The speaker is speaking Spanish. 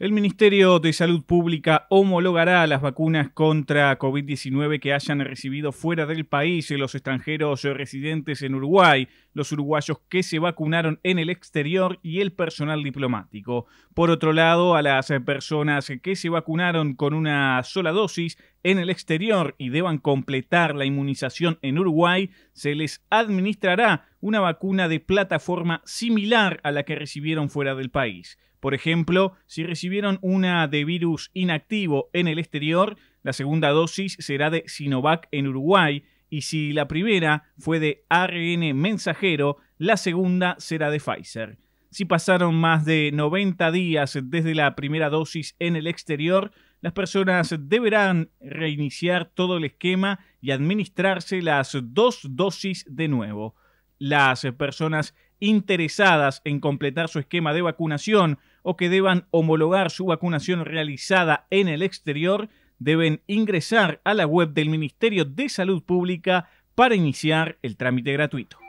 El Ministerio de Salud Pública homologará las vacunas contra COVID-19 que hayan recibido fuera del país los extranjeros residentes en Uruguay, los uruguayos que se vacunaron en el exterior y el personal diplomático. Por otro lado, a las personas que se vacunaron con una sola dosis en el exterior y deban completar la inmunización en Uruguay, se les administrará una vacuna de plataforma similar a la que recibieron fuera del país. Por ejemplo, si recibieron una de virus inactivo en el exterior, la segunda dosis será de Sinovac en Uruguay y si la primera fue de ARN mensajero, la segunda será de Pfizer. Si pasaron más de 90 días desde la primera dosis en el exterior, las personas deberán reiniciar todo el esquema y administrarse las dos dosis de nuevo. Las personas interesadas en completar su esquema de vacunación o que deban homologar su vacunación realizada en el exterior deben ingresar a la web del Ministerio de Salud Pública para iniciar el trámite gratuito.